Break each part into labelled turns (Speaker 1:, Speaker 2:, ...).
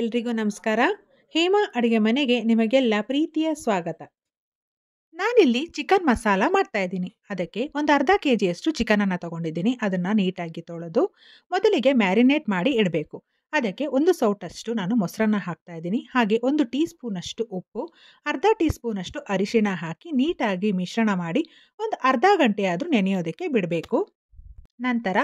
Speaker 1: ಎಲ್ರಿಗೂ ನಮಸ್ಕಾರ ಹೇಮಾ ಅಡುಗೆ ಮನೆಗೆ ನಿಮಗೆಲ್ಲ ಪ್ರೀತಿಯ ಸ್ವಾಗತ ನಾನಿಲ್ಲಿ ಚಿಕನ್ ಮಸಾಲ ಮಾಡ್ತಾ ಇದ್ದೀನಿ ಅದಕ್ಕೆ ಒಂದು ಅರ್ಧ ಕೆ ಜಿಯಷ್ಟು ಚಿಕನನ್ನು ತಗೊಂಡಿದ್ದೀನಿ ಅದನ್ನು ನೀಟಾಗಿ ತೊಳೆದು ಮೊದಲಿಗೆ ಮ್ಯಾರಿನೇಟ್ ಮಾಡಿ ಇಡಬೇಕು ಅದಕ್ಕೆ ಒಂದು ಸೌಟಷ್ಟು ನಾನು ಮೊಸರನ್ನ ಹಾಕ್ತಾ ಇದ್ದೀನಿ ಹಾಗೆ ಒಂದು ಟೀ ಸ್ಪೂನಷ್ಟು ಉಪ್ಪು ಅರ್ಧ ಟೀ ಸ್ಪೂನಷ್ಟು ಅರಿಶಿನ ಹಾಕಿ ನೀಟಾಗಿ ಮಿಶ್ರಣ ಮಾಡಿ ಒಂದು ಅರ್ಧ ಗಂಟೆಯಾದರೂ ನೆನೆಯೋದಕ್ಕೆ ಬಿಡಬೇಕು ನಂತರ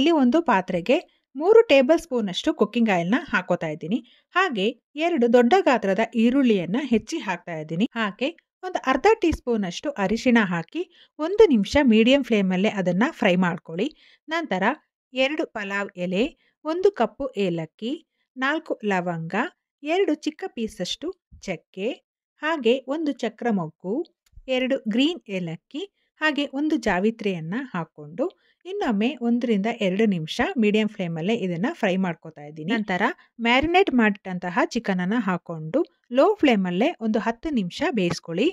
Speaker 1: ಇಲ್ಲಿ ಒಂದು ಪಾತ್ರೆಗೆ ಮೂರು ಟೇಬಲ್ ಸ್ಪೂನಷ್ಟು ಕುಕ್ಕಿಂಗ್ ಆಯಿಲ್ನ ಹಾಕೋತಾ ಇದ್ದೀನಿ ಹಾಗೆ ಎರಡು ದೊಡ್ಡ ಗಾತ್ರದ ಈರುಳ್ಳಿಯನ್ನು ಹೆಚ್ಚಿ ಹಾಕ್ತಾ ಇದ್ದೀನಿ ಹಾಗೆ ಒಂದು ಅರ್ಧ ಟೀ ಸ್ಪೂನಷ್ಟು ಅರಿಶಿಣ ಹಾಕಿ ಒಂದು ನಿಮಿಷ ಮೀಡಿಯಂ ಫ್ಲೇಮಲ್ಲೇ ಅದನ್ನು ಫ್ರೈ ಮಾಡ್ಕೊಳ್ಳಿ ನಂತರ ಎರಡು ಪಲಾವ್ ಎಲೆ ಒಂದು ಕಪ್ಪು ಏಲಕ್ಕಿ ನಾಲ್ಕು ಲವಂಗ ಎರಡು ಚಿಕ್ಕ ಪೀಸಷ್ಟು ಚಕ್ಕೆ ಹಾಗೆ ಒಂದು ಚಕ್ರ ಮೊಗ್ಗು ಎರಡು ಗ್ರೀನ್ ಏಲಕ್ಕಿ ಹಾಗೆ ಒಂದು ಜಾವಿತ್ರೆಯನ್ನು ಹಾಕ್ಕೊಂಡು ಇನ್ನೊಮ್ಮೆ ಒಂದರಿಂದ ಎರಡು ನಿಮಿಷ ಮೀಡಿಯಂ ಫ್ಲೇಮಲ್ಲೇ ಇದನ್ನು ಫ್ರೈ ಮಾಡ್ಕೋತಾ ಇದ್ದೀನಿ ನಂತರ ಮ್ಯಾರಿನೇಟ್ ಮಾಡಿಟ್ಟಂತಹ ಚಿಕನನ್ನು ಹಾಕ್ಕೊಂಡು ಲೋ ಫ್ಲೇಮಲ್ಲೇ ಒಂದು ಹತ್ತು ನಿಮಿಷ ಬೇಯಿಸ್ಕೊಳ್ಳಿ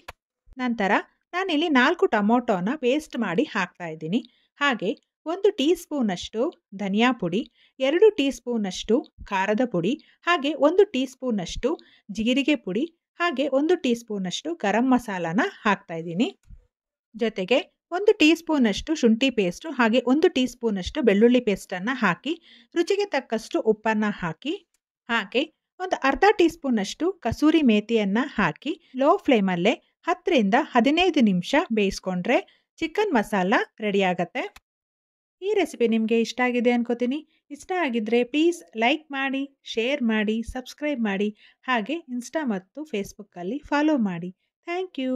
Speaker 1: ನಂತರ ನಾನಿಲ್ಲಿ ನಾಲ್ಕು ಟೊಮೊಟೊನ ಪೇಸ್ಟ್ ಮಾಡಿ ಹಾಕ್ತಾ ಇದ್ದೀನಿ ಹಾಗೆ ಒಂದು ಟೀ ಸ್ಪೂನಷ್ಟು ಧನಿಯಾ ಪುಡಿ ಎರಡು ಟೀ ಸ್ಪೂನಷ್ಟು ಖಾರದ ಪುಡಿ ಹಾಗೆ ಒಂದು ಟೀ ಸ್ಪೂನಷ್ಟು ಜೀರಿಗೆ ಪುಡಿ ಹಾಗೆ ಒಂದು ಟೀ ಸ್ಪೂನಷ್ಟು ಗರಂ ಮಸಾಲಾನ ಇದ್ದೀನಿ ಜೊತೆಗೆ ಒಂದು ಟೀ ಸ್ಪೂನಷ್ಟು ಶುಂಠಿ ಪೇಸ್ಟು ಹಾಗೆ ಒಂದು ಟೀ ಸ್ಪೂನಷ್ಟು ಬೆಳ್ಳುಳ್ಳಿ ಪೇಸ್ಟನ್ನು ಹಾಕಿ ರುಚಿಗೆ ತಕ್ಕಷ್ಟು ಉಪ್ಪನ್ನು ಹಾಕಿ ಹಾಗೆ ಒಂದು ಅರ್ಧ ಟೀ ಸ್ಪೂನಷ್ಟು ಕಸೂರಿ ಮೇಥಿಯನ್ನು ಹಾಕಿ ಲೋ ಫ್ಲೇಮಲ್ಲೇ ಹತ್ತರಿಂದ ಹದಿನೈದು ನಿಮಿಷ ಬೇಯಿಸ್ಕೊಂಡ್ರೆ ಚಿಕನ್ ಮಸಾಲ ರೆಡಿಯಾಗತ್ತೆ ಈ ರೆಸಿಪಿ ನಿಮಗೆ ಇಷ್ಟ ಆಗಿದೆ ಅನ್ಕೋತೀನಿ ಇಷ್ಟ ಆಗಿದ್ದರೆ ಪ್ಲೀಸ್ ಲೈಕ್ ಮಾಡಿ ಶೇರ್ ಮಾಡಿ ಸಬ್ಸ್ಕ್ರೈಬ್ ಮಾಡಿ ಹಾಗೆ ಇನ್ಸ್ಟಾ ಮತ್ತು ಫೇಸ್ಬುಕ್ಕಲ್ಲಿ ಫಾಲೋ ಮಾಡಿ ಥ್ಯಾಂಕ್ ಯು